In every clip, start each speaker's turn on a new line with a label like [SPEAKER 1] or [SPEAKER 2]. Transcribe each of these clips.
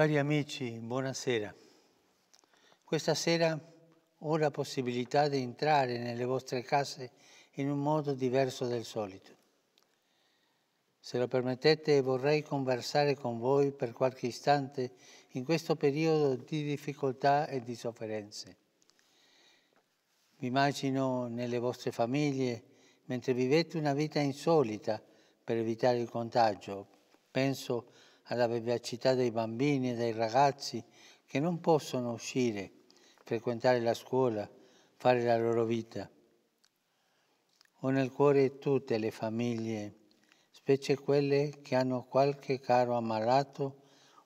[SPEAKER 1] Cari amici, buonasera. Questa sera ho la possibilità di entrare nelle vostre case in un modo diverso del solito. Se lo permettete vorrei conversare con voi per qualche istante in questo periodo di difficoltà e di sofferenze. Mi immagino nelle vostre famiglie mentre vivete una vita insolita per evitare il contagio. Penso alla vivacità dei bambini e dei ragazzi che non possono uscire, frequentare la scuola, fare la loro vita. Ho nel cuore tutte le famiglie, specie quelle che hanno qualche caro ammalato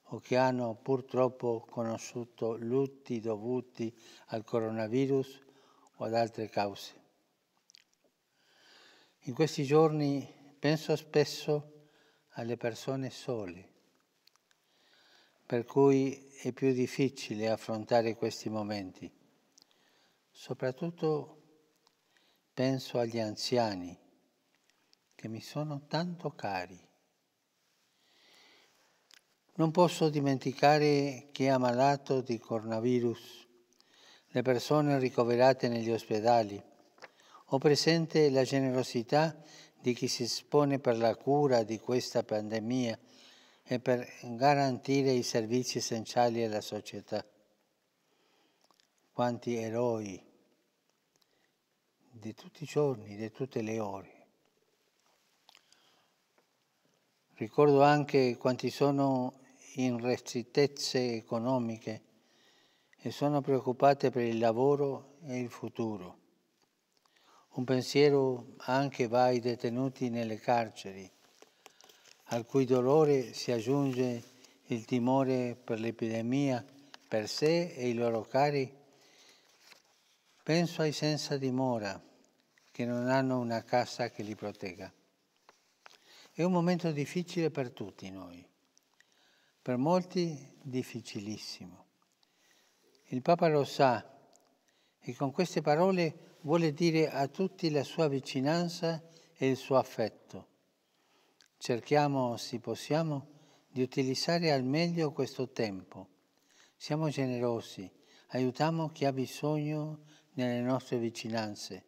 [SPEAKER 1] o che hanno purtroppo conosciuto lutti dovuti al coronavirus o ad altre cause. In questi giorni penso spesso alle persone sole per cui è più difficile affrontare questi momenti. Soprattutto penso agli anziani che mi sono tanto cari. Non posso dimenticare chi è ammalato di coronavirus, le persone ricoverate negli ospedali. Ho presente la generosità di chi si espone per la cura di questa pandemia e per garantire i servizi essenziali alla società. Quanti eroi di tutti i giorni, di tutte le ore. Ricordo anche quanti sono in restritezze economiche e sono preoccupate per il lavoro e il futuro. Un pensiero anche va ai detenuti nelle carceri, al cui dolore si aggiunge il timore per l'epidemia, per sé e i loro cari, penso ai senza dimora che non hanno una casa che li protegga. È un momento difficile per tutti noi, per molti difficilissimo. Il Papa lo sa e con queste parole vuole dire a tutti la sua vicinanza e il suo affetto Cerchiamo, se possiamo, di utilizzare al meglio questo tempo. Siamo generosi, aiutiamo chi ha bisogno nelle nostre vicinanze.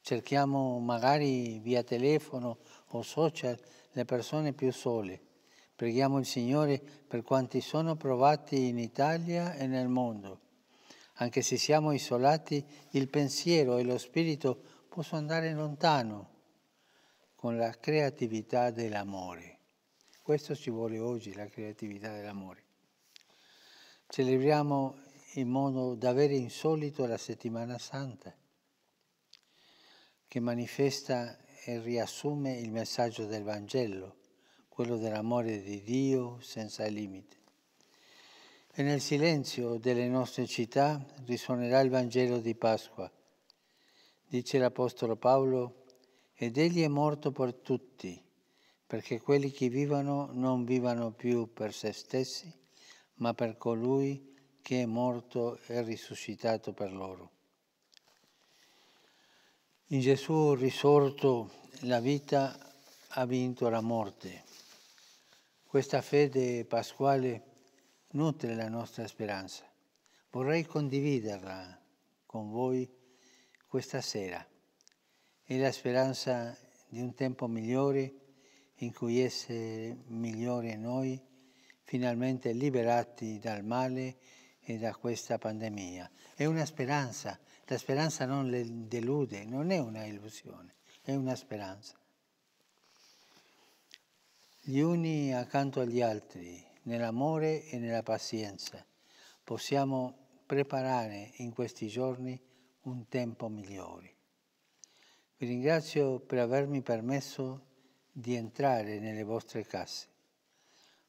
[SPEAKER 1] Cerchiamo magari via telefono o social le persone più sole. Preghiamo il Signore per quanti sono provati in Italia e nel mondo. Anche se siamo isolati, il pensiero e lo spirito possono andare lontano con la creatività dell'amore. Questo ci vuole oggi, la creatività dell'amore. Celebriamo in modo davvero insolito la settimana santa, che manifesta e riassume il messaggio del Vangelo, quello dell'amore di Dio senza limiti. E nel silenzio delle nostre città risuonerà il Vangelo di Pasqua. Dice l'Apostolo Paolo, ed egli è morto per tutti, perché quelli che vivono non vivano più per se stessi, ma per colui che è morto e risuscitato per loro. In Gesù risorto la vita ha vinto la morte. Questa fede pasquale nutre la nostra speranza. Vorrei condividerla con voi questa sera e la speranza di un tempo migliore in cui essere migliori noi, finalmente liberati dal male e da questa pandemia. È una speranza, la speranza non le delude, non è una illusione, è una speranza. Gli uni accanto agli altri, nell'amore e nella pazienza, possiamo preparare in questi giorni un tempo migliore. Vi ringrazio per avermi permesso di entrare nelle vostre case.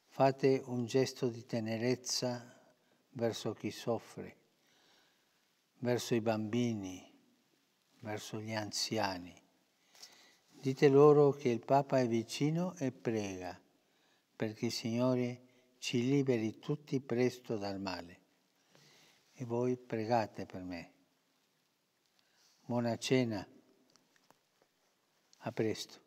[SPEAKER 1] Fate un gesto di tenerezza verso chi soffre, verso i bambini, verso gli anziani. Dite loro che il Papa è vicino e prega perché il Signore ci liberi tutti presto dal male. E voi pregate per me. Buona cena. A presto.